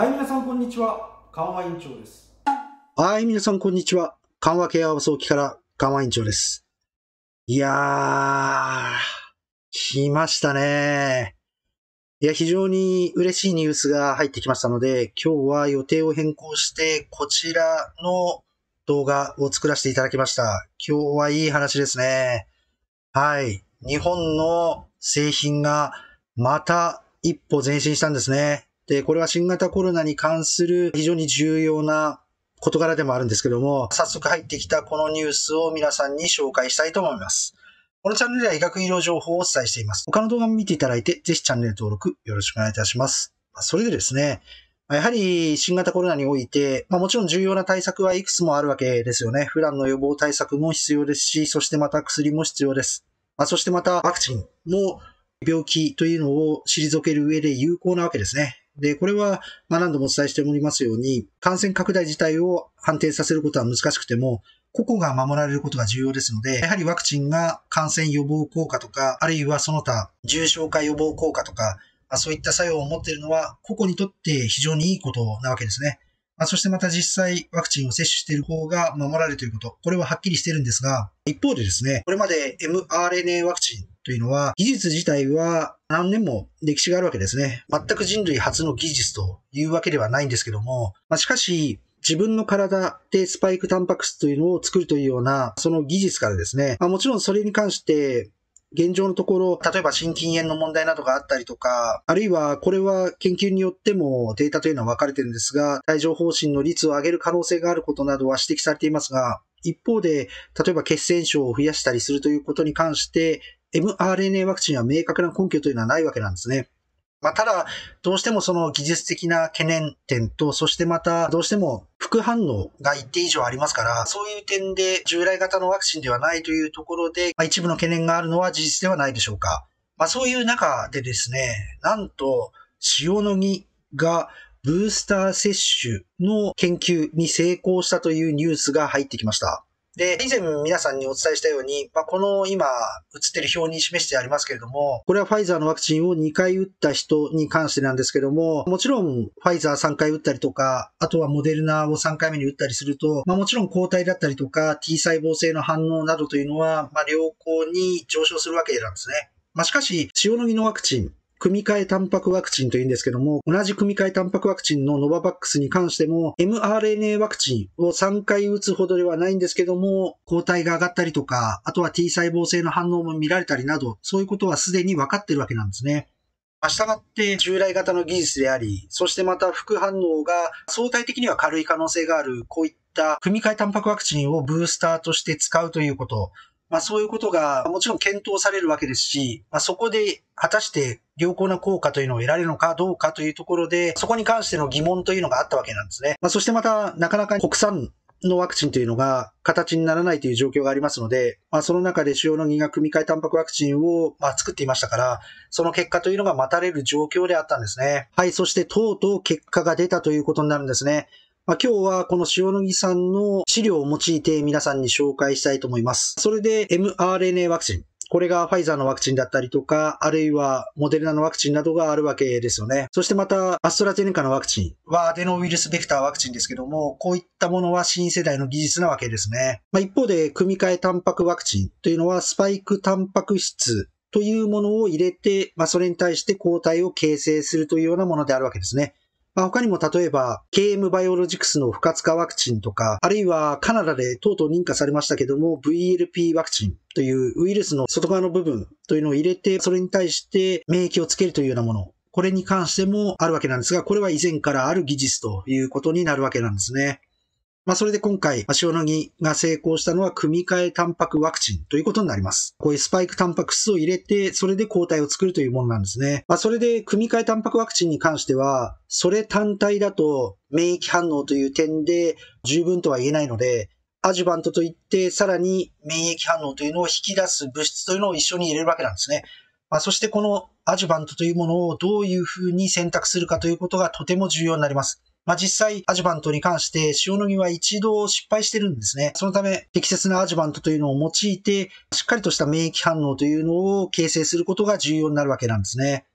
はい、皆さんこんにちは。緩和委員長です。はい、皆さんこんにちは。緩和ケア早期から緩和委員長です。いやー、来ましたね。いや、非常に嬉しいニュースが入ってきましたので、今日は予定を変更して、こちらの動画を作らせていただきました。今日はいい話ですね。はい。日本の製品がまた一歩前進したんですね。で、これは新型コロナに関する非常に重要な事柄でもあるんですけども、早速入ってきたこのニュースを皆さんに紹介したいと思います。このチャンネルでは医学医療情報をお伝えしています。他の動画も見ていただいて、ぜひチャンネル登録よろしくお願いいたします。それでですね、やはり新型コロナにおいて、まあ、もちろん重要な対策はいくつもあるわけですよね。普段の予防対策も必要ですし、そしてまた薬も必要です。まあ、そしてまたワクチンも病気というのを退ける上で有効なわけですね。で、これは、ま何度もお伝えしておりますように、感染拡大自体を判定させることは難しくても、個々が守られることが重要ですので、やはりワクチンが感染予防効果とか、あるいはその他、重症化予防効果とか、まそういった作用を持っているのは、個々にとって非常にいいことなわけですね。まそしてまた実際ワクチンを接種している方が守られるということ、これははっきりしてるんですが、一方でですね、これまで mRNA ワクチンというのは、技術自体は何年も歴史があるわけですね。全く人類初の技術というわけではないんですけども、まあ、しかし、自分の体でスパイクタンパク質というのを作るというような、その技術からですね、まあ、もちろんそれに関して、現状のところ、例えば心筋炎の問題などがあったりとか、あるいはこれは研究によってもデータというのは分かれてるんですが、帯状疱疹の率を上げる可能性があることなどは指摘されていますが、一方で、例えば血栓症を増やしたりするということに関して、mRNA ワクチンは明確な根拠というのはないわけなんですね。まあ、ただ、どうしてもその技術的な懸念点と、そしてまた、どうしても副反応が一定以上ありますから、そういう点で従来型のワクチンではないというところで、まあ、一部の懸念があるのは事実ではないでしょうか。まあ、そういう中でですね、なんと、塩野義がブースター接種の研究に成功したというニュースが入ってきました。で、以前皆さんにお伝えしたように、まあ、この今映ってる表に示してありますけれども、これはファイザーのワクチンを2回打った人に関してなんですけども、もちろんファイザー3回打ったりとか、あとはモデルナを3回目に打ったりすると、まあ、もちろん抗体だったりとか T 細胞性の反応などというのは、まあ、良好に上昇するわけなんですね。まあ、しかし、塩野義のワクチン組み換えタンパクワクチンというんですけども、同じ組み換えタンパクワクチンのノババックスに関しても、mRNA ワクチンを3回打つほどではないんですけども、抗体が上がったりとか、あとは T 細胞性の反応も見られたりなど、そういうことはすでに分かってるわけなんですね。したがって従来型の技術であり、そしてまた副反応が相対的には軽い可能性がある、こういった組み換えタンパクワクチンをブースターとして使うということ、まあそういうことがもちろん検討されるわけですし、まあそこで果たして良好な効果というのを得られるのかどうかというところで、そこに関しての疑問というのがあったわけなんですね。まあそしてまた、なかなか国産のワクチンというのが形にならないという状況がありますので、まあ、その中で主要の2学組み換えタンパクワクチンをま作っていましたから、その結果というのが待たれる状況であったんですね。はい、そしてとうとう結果が出たということになるんですね。まあ、今日はこの塩野義さんの資料を用いて皆さんに紹介したいと思います。それで mRNA ワクチン。これがファイザーのワクチンだったりとか、あるいはモデルナのワクチンなどがあるわけですよね。そしてまた、アストラゼネカのワクチンはアデノウイルスベクターワクチンですけども、こういったものは新世代の技術なわけですね。まあ、一方で、組み換えタンパクワクチンというのは、スパイクタンパク質というものを入れて、まあ、それに対して抗体を形成するというようなものであるわけですね。まあ、他にも例えば KM バイオロジクスの不活化ワクチンとか、あるいはカナダでとうとう認可されましたけども VLP ワクチンというウイルスの外側の部分というのを入れて、それに対して免疫をつけるというようなものこれに関してもあるわけなんですが、これは以前からある技術ということになるわけなんですね。まあ、それで今回、塩野義が成功したのは組み換えタンパクワクチンということになります。こういうスパイクタンパク質を入れて、それで抗体を作るというものなんですね。まあ、それで組み換えタンパクワクチンに関しては、それ単体だと免疫反応という点で十分とは言えないので、アジュバントといって、さらに免疫反応というのを引き出す物質というのを一緒に入れるわけなんですね。まあ、そしてこのアジュバントというものをどういうふうに選択するかということがとても重要になります。まあ、実際、アジュバントに関して、塩野義は一度失敗してるんですね。そのため、適切なアジュバントというのを用いて、しっかりとした免疫反応というのを形成することが重要になるわけなんですね。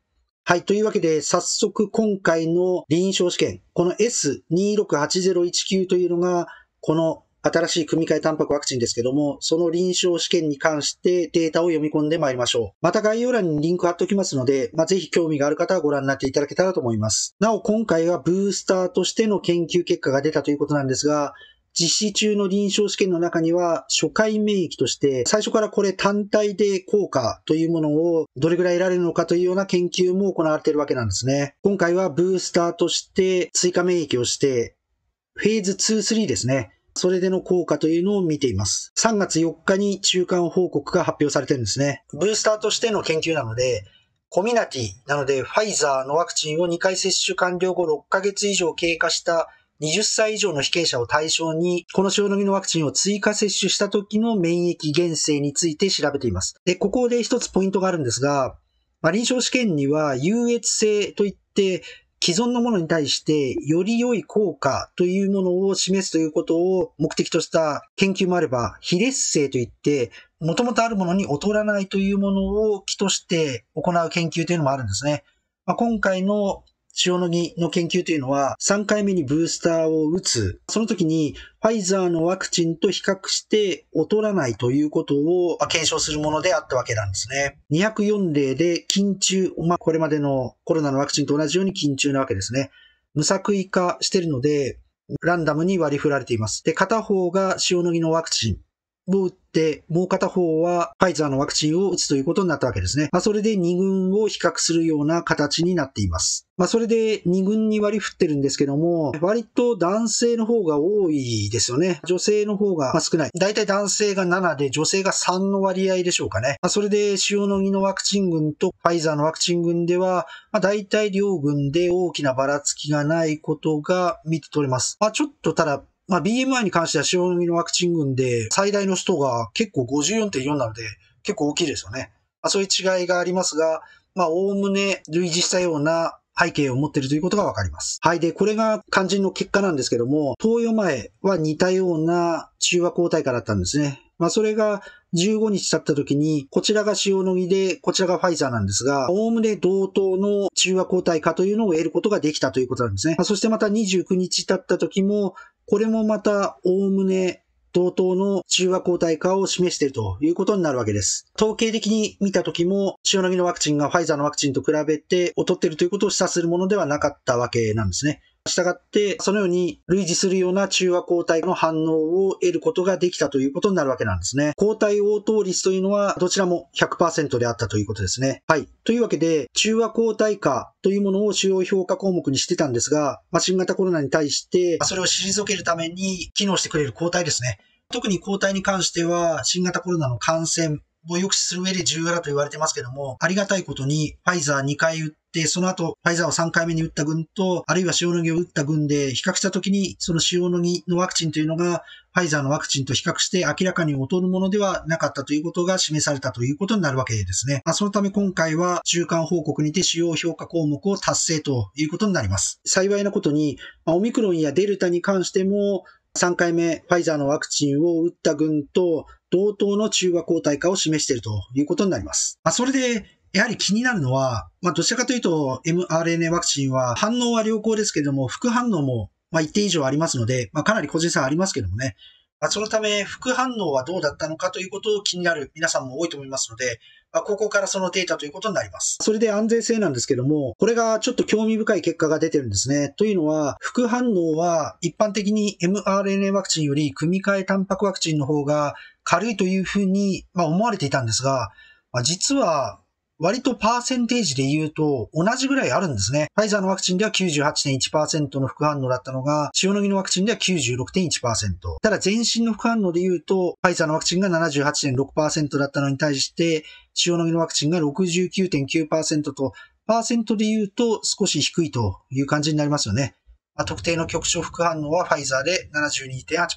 はい。というわけで、早速今回の臨床試験、この S268019 というのが、この新しい組み換えタンパクワクチンですけども、その臨床試験に関してデータを読み込んでまいりましょう。また概要欄にリンク貼っておきますので、まあ、ぜひ興味がある方はご覧になっていただけたらと思います。なお、今回はブースターとしての研究結果が出たということなんですが、実施中の臨床試験の中には初回免疫として最初からこれ単体で効果というものをどれぐらい得られるのかというような研究も行われているわけなんですね。今回はブースターとして追加免疫をしてフェーズ2、3ですね。それでの効果というのを見ています。3月4日に中間報告が発表されてるんですね。ブースターとしての研究なので、コミナティなので、ファイザーのワクチンを2回接種完了後6ヶ月以上経過した20歳以上の被験者を対象に、この塩野義のワクチンを追加接種した時の免疫原性について調べています。で、ここで一つポイントがあるんですが、まあ、臨床試験には優越性といって、既存のものに対してより良い効果というものを示すということを目的とした研究もあれば、非劣性といって、もともとあるものに劣らないというものを基として行う研究というのもあるんですね。まあ、今回の塩野義の研究というのは、3回目にブースターを打つ、その時にファイザーのワクチンと比較して劣らないということを検証するものであったわけなんですね。204例で緊中、まあ、これまでのコロナのワクチンと同じように緊中なわけですね。無作為化してるので、ランダムに割り振られています。で、片方が塩野義のワクチン、を打って、もう片方はファイザーのワクチンを打つということになったわけですね。まあ、それで2軍を比較するような形になっています。まあ、それで2軍に割り振ってるんですけども、割と男性の方が多いですよね。女性の方が少ない。だいたい男性が7で女性が3の割合でしょうかね。まあ、それで塩野義のワクチン群とファイザーのワクチン群では、まあ、大体両軍で大きなばらつきがないことが見て取れます。まあ、ちょっとただまあ、BMI に関しては塩野義のワクチン群で最大の人が結構54.4なので結構大きいですよね。まあ、そういう違いがありますが、まあ、おおむね類似したような背景を持っているということがわかります。はい。で、これが肝心の結果なんですけども、投与前は似たような中和抗体価だったんですね。まあ、それが15日経った時に、こちらが塩野義で、こちらがファイザーなんですが、おおむね同等の中和抗体化というのを得ることができたということなんですね。そしてまた29日経った時も、これもまたおおむね同等の中和抗体化を示しているということになるわけです。統計的に見た時も、塩野義のワクチンがファイザーのワクチンと比べて劣っているということを示唆するものではなかったわけなんですね。したがって、そのように類似するような中和抗体の反応を得ることができたということになるわけなんですね。抗体応答率というのは、どちらも100%であったということですね。はい。というわけで、中和抗体化というものを主要評価項目にしてたんですが、新型コロナに対して、それを退けるために機能してくれる抗体ですね。特に抗体に関しては、新型コロナの感染、を抑止する上で重要だと言われてますけども、ありがたいことに、ファイザー2回打って、その後、ファイザーを3回目に打った軍と、あるいは塩野義を打った軍で比較したときに、その塩野義のワクチンというのが、ファイザーのワクチンと比較して明らかに劣るものではなかったということが示されたということになるわけですね。まあ、そのため今回は中間報告にて主要評価項目を達成ということになります。幸いなことに、まオミクロンやデルタに関しても、3回目、ファイザーのワクチンを打った群と同等の中和抗体化を示しているということになります。まあ、それで、やはり気になるのは、まあ、どちらかというと mRNA ワクチンは反応は良好ですけれども、副反応もまあ一定以上ありますので、まあ、かなり個人差ありますけどもね、まあ、そのため副反応はどうだったのかということを気になる皆さんも多いと思いますので、まあ、ここからそのデータということになります。それで安全性なんですけども、これがちょっと興味深い結果が出てるんですね。というのは、副反応は一般的に mRNA ワクチンより組み換えタンパクワクチンの方が軽いというふうに、ま思われていたんですが、ま実は割とパーセンテージで言うと同じぐらいあるんですね。ファイザーのワクチンでは98.1%の副反応だったのが、塩野義のワクチンでは96.1%。ただ全身の副反応で言うと、ファイザーのワクチンが78.6%だったのに対して、塩野義のワクチンが69.9%と、パーセントで言うと少し低いという感じになりますよね。まあ、特定の局所副反応はファイザーで72.8%。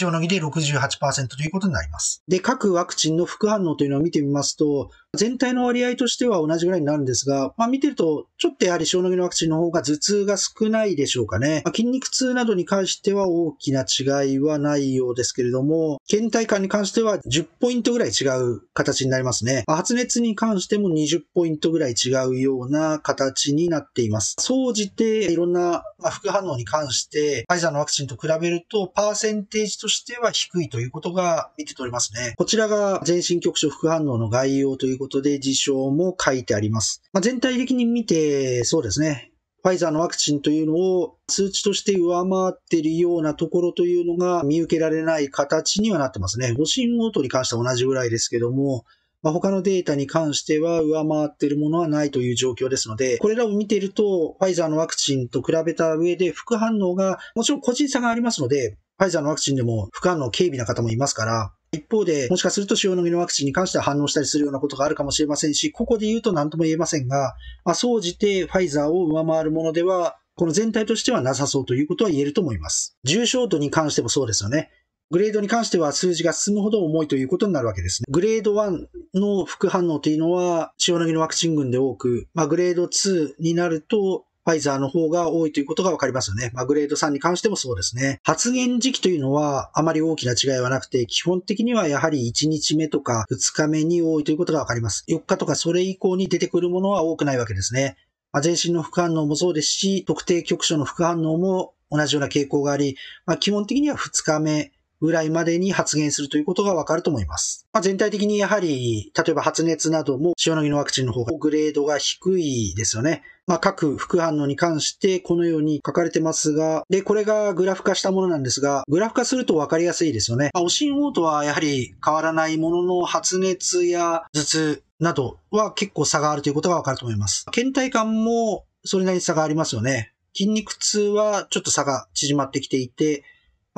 塩野義で68%ということになります。で、各ワクチンの副反応というのを見てみますと、全体の割合としては同じぐらいになるんですが、まあ、見てると、ちょっとやはり小義のワクチンの方が頭痛が少ないでしょうかね。まあ、筋肉痛などに関しては大きな違いはないようですけれども、倦怠感に関しては10ポイントぐらい違う形になりますね。まあ、発熱に関しても20ポイントぐらい違うような形になっています。総じて、いろんな副反応に関して、ファイザーのワクチンと比べると、パーセンテージとしては低いということが見て取れますね。こちらが全身局所副反応の概要ということことで事象も書いてあります。まあ、全体的に見て、そうですね。ファイザーのワクチンというのを数値として上回っているようなところというのが見受けられない形にはなってますね。護身応答に関しては同じぐらいですけども、まあ、他のデータに関しては上回っているものはないという状況ですので、これらを見ていると、ファイザーのワクチンと比べた上で副反応が、もちろん個人差がありますので、ファイザーのワクチンでも副反応軽微な方もいますから、一方で、もしかすると塩野義のワクチンに関しては反応したりするようなことがあるかもしれませんし、ここで言うと何とも言えませんが、まあ、総じてファイザーを上回るものでは、この全体としてはなさそうということは言えると思います。重症度に関してもそうですよね。グレードに関しては数字が進むほど重いということになるわけですね。グレード1の副反応というのは、塩野義のワクチン群で多く、まあ、グレード2になると、ファイザーの方が多いということがわかりますよね。まあ、グレード3に関してもそうですね。発言時期というのはあまり大きな違いはなくて、基本的にはやはり1日目とか2日目に多いということがわかります。4日とかそれ以降に出てくるものは多くないわけですね。まあ、全身の副反応もそうですし、特定局所の副反応も同じような傾向があり、まあ、基本的には2日目、ぐらいまでに発現するということがわかると思います。まあ、全体的にやはり、例えば発熱なども塩野義のワクチンの方がグレードが低いですよね。まあ、各副反応に関してこのように書かれてますが、で、これがグラフ化したものなんですが、グラフ化するとわかりやすいですよね。まあ、おしんおうとはやはり変わらないものの発熱や頭痛などは結構差があるということがわかると思います。倦怠感もそれなりに差がありますよね。筋肉痛はちょっと差が縮まってきていて、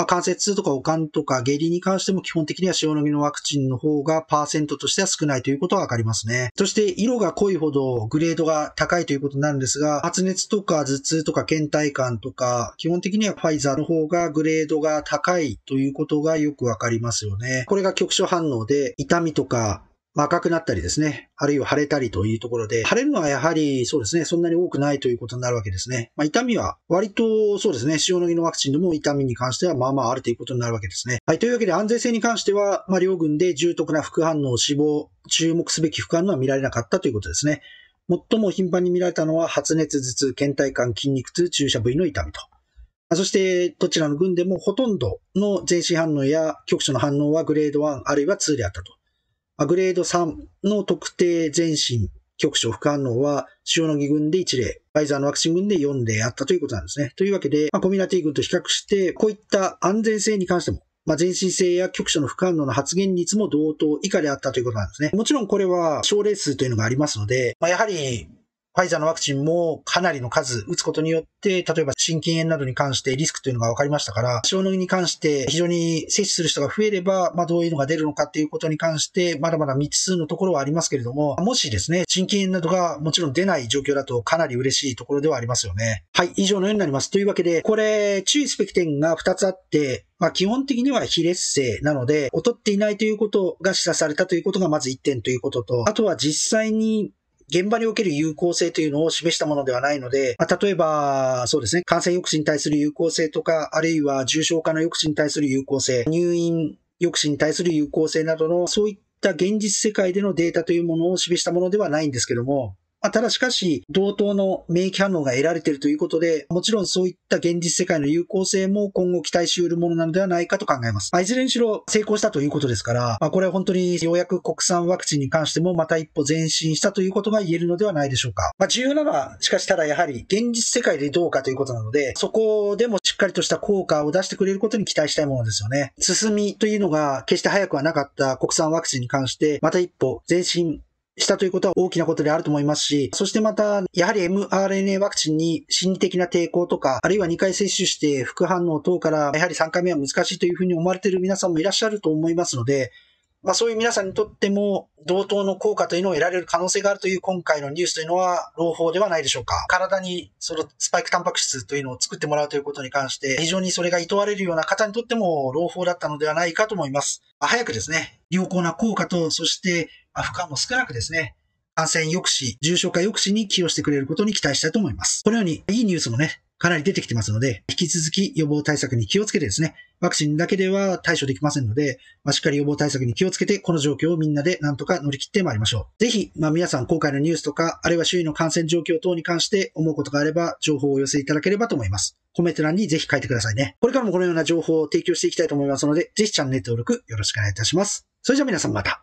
まあ、関節痛とか悪寒とか下痢に関しても基本的には塩野義のワクチンの方がパーセントとしては少ないということはわかりますね。そして色が濃いほどグレードが高いということになるんですが、発熱とか頭痛とか倦怠感とか、基本的にはファイザーの方がグレードが高いということがよくわかりますよね。これが局所反応で痛みとか赤くなったりですね、あるいは腫れたりというところで、腫れるのはやはりそうですね、そんなに多くないということになるわけですね。まあ、痛みは割とそうですね、塩野義のワクチンでも痛みに関してはまあまああるということになるわけですね。はい、というわけで安全性に関しては、まあ、両軍で重篤な副反応、死亡、注目すべき副反応は見られなかったということですね。最も頻繁に見られたのは発熱、頭痛、倦怠感、筋肉痛、注射部位の痛みと。そして、どちらの軍でもほとんどの全身反応や局所の反応はグレード1あるいは2であったと。グレード3の特定全身局所不可能は、塩野義軍で1例、ファイザーのワクチン軍で4例あったということなんですね。というわけで、まあ、コミュナティ軍と比較して、こういった安全性に関しても、まあ、全身性や局所の不可能の発言率も同等以下であったということなんですね。もちろんこれは症例数というのがありますので、まあ、やはりファイザーのワクチンもかなりの数打つことによって、例えば心筋炎などに関してリスクというのが分かりましたから、塩野義に関して非常に接種する人が増えれば、まあどういうのが出るのかっていうことに関して、まだまだ未知数のところはありますけれども、もしですね、心筋炎などがもちろん出ない状況だとかなり嬉しいところではありますよね。はい、以上のようになります。というわけで、これ注意すべき点が2つあって、まあ、基本的には非劣性なので、劣っていないということが示唆されたということがまず1点ということと、あとは実際に現場における有効性というのを示したものではないので、まあ、例えば、そうですね、感染抑止に対する有効性とか、あるいは重症化の抑止に対する有効性、入院抑止に対する有効性などの、そういった現実世界でのデータというものを示したものではないんですけども、まただしかし、同等の免疫反応が得られているということで、もちろんそういった現実世界の有効性も今後期待し得るものなのではないかと考えます。まあ、いずれにしろ成功したということですから、まあ、これは本当にようやく国産ワクチンに関してもまた一歩前進したということが言えるのではないでしょうか。まあ、重要なのは、しかしただやはり現実世界でどうかということなので、そこでもしっかりとした効果を出してくれることに期待したいものですよね。進みというのが決して早くはなかった国産ワクチンに関して、また一歩前進したということは大きなことであると思いますし、そしてまた、やはり mRNA ワクチンに心理的な抵抗とか、あるいは2回接種して副反応等から、やはり3回目は難しいというふうに思われている皆さんもいらっしゃると思いますので、まあ、そういう皆さんにとっても同等の効果というのを得られる可能性があるという今回のニュースというのは朗報ではないでしょうか。体にそのスパイクタンパク質というのを作ってもらうということに関して非常にそれが厭われるような方にとっても朗報だったのではないかと思います。早くですね、良好な効果とそして負荷も少なくですね、感染抑止、重症化抑止に寄与してくれることに期待したいと思います。このようにいいニュースもね、かなり出てきてますので、引き続き予防対策に気をつけてですね、ワクチンだけでは対処できませんので、まあ、しっかり予防対策に気をつけて、この状況をみんなでなんとか乗り切ってまいりましょう。ぜひ、まあ、皆さん今回のニュースとか、あるいは周囲の感染状況等に関して思うことがあれば、情報をお寄せいただければと思います。コメント欄にぜひ書いてくださいね。これからもこのような情報を提供していきたいと思いますので、ぜひチャンネル登録よろしくお願いいたします。それじゃあ皆さんまた。